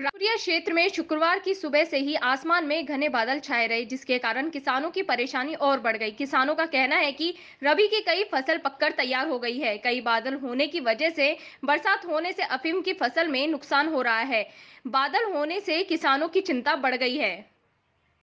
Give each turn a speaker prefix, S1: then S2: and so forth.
S1: रामपुरिया क्षेत्र में शुक्रवार की सुबह से ही आसमान में घने बादल छाए रहे जिसके कारण किसानों की परेशानी और बढ़ गई किसानों का कहना है कि रबी की कई फसल पककर तैयार हो गई है कई बादल होने की वजह से बरसात होने से अफीम की फसल में नुकसान हो रहा है बादल होने से किसानों की चिंता बढ़ गई है